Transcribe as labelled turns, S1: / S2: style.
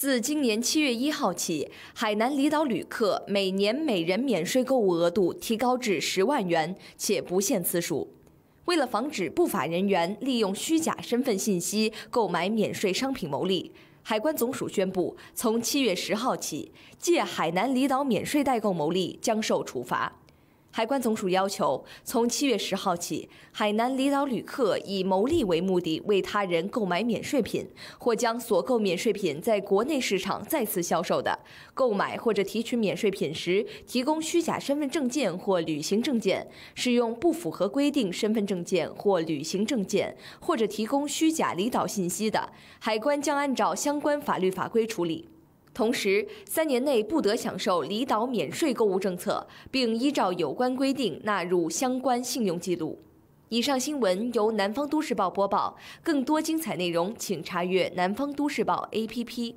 S1: 自今年七月一号起，海南离岛旅客每年每人免税购物额度提高至十万元，且不限次数。为了防止不法人员利用虚假身份信息购买免税商品牟利，海关总署宣布，从七月十号起，借海南离岛免税代购牟利将受处罚。海关总署要求，从七月十号起，海南离岛旅客以牟利为目的为他人购买免税品，或将所购免税品在国内市场再次销售的，购买或者提取免税品时提供虚假身份证件或旅行证件，使用不符合规定身份证件或旅行证件，或者提供虚假离岛信息的，海关将按照相关法律法规处理。同时，三年内不得享受离岛免税购物政策，并依照有关规定纳入相关信用记录。以上新闻由南方都市报播报，更多精彩内容请查阅南方都市报 APP。